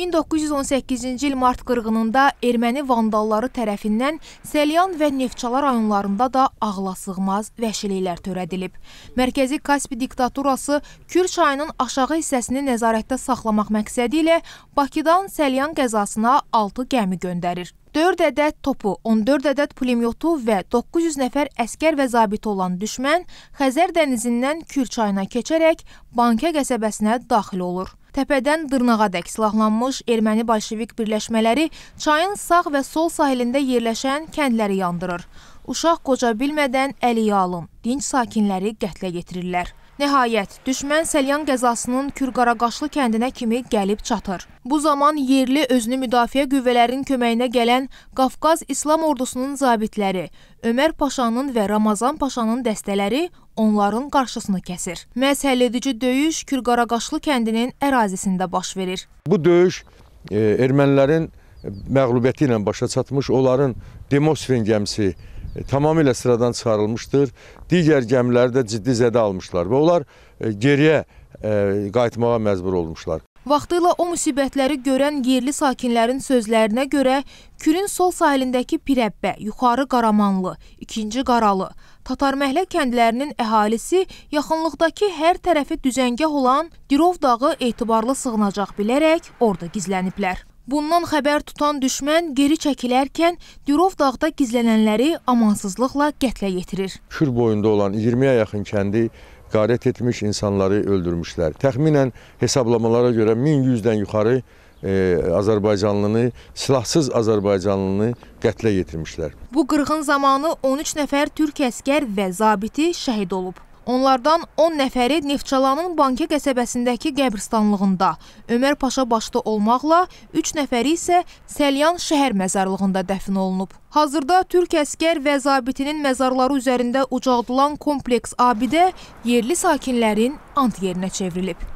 1918-ci il mart qırğınında erməni vandalları tərəfindən Səlyan və Neftçala rayonlarında da ağla sığmaz vəhşiliklər törədilib. Mərkəzi Kaspi diktaturası Kür çayının aşağı hissəsini nəzarətdə saxlamaq məqsədi ilə Bakıdan Səlyan qəzasına 6 gəmi göndərir. 4 ədəd topu, 14 ədəd pulemyotu və 900 nəfər əskər və zabiti olan düşmən Xəzər dənizindən Kür çayına keçərək Bankə qəsəbəsinə daxil olur. Təpədən dırnağadək silahlanmış erməni bolşevik birləşmələri çayın sağ və sol sahilində yerləşən kəndləri yandırır. Uşaq qoca bilmədən əliyi alım, dinc sakinləri qətlə yetirirlər. Nəhayət, düşmən Səlyan qəzasının Kürqaraqaşlı kəndinə kimi gəlib çatır. Bu zaman yerli özünü müdafiə qüvvələrinin köməyinə gələn Qafqaz İslam ordusunun zabitləri, Ömər Paşanın və Ramazan Paşanın dəstələri onların qarşısını kəsir. Məzhəll edici döyüş Kürqaraqaşlı kəndinin ərazisində baş verir. Bu döyüş e, ermənilərin məğlubiyyəti ilə başa çatmış, onların Demosfen gəmsi E, tamamilə sıradan çıxarılmışdır. Digər gəmilər də ciddi zədə almışlar və onlar e, geriyə e, qayıtmağa məcbur olmuşlar. Vaxtilə o müsibətləri görən yerli sakinlərin sözlərinə görə Kürün sol sahilindəki Pirəbbə, Yuxarı Qaramanlı, İkinci Qaralı, Tatarməhlə kəndlərinin əhalisi yaxınlıqdakı hər tərəfi düzəngah olan Dirov dağı etibarlı sığınacaq bilərək orada gizləniblər. Bundan xəbər tutan düşmən geri çəkilərkən Dürov dağda gizlənənləri amansızlıqla qətlə yetirir. Kür boyunda olan 20-yə yaxın kəndi qarət etmiş insanları öldürmüşlər. Təxminən hesablamalara görə 1100-dən yuxarı e, Azərbaycanlını, silahsız Azərbaycanlını qətlə yetirmişlər. Bu qırğın zamanı 13 nəfər türk əskər və zabiti şəhid olub. Onlardan 10 nəfəri Neftçalanın Bankə qəsəbəsindəki qəbristanlığında, Ömər Paşa başda olmaqla 3 nəfəri isə Səlyan şəhər məzarlığında dəfn olunub. Hazırda türk əskər və zabitinin məzarları üzərində ucaldılan kompleks abidə yerli sakinlərin ant yerinə çevrilib.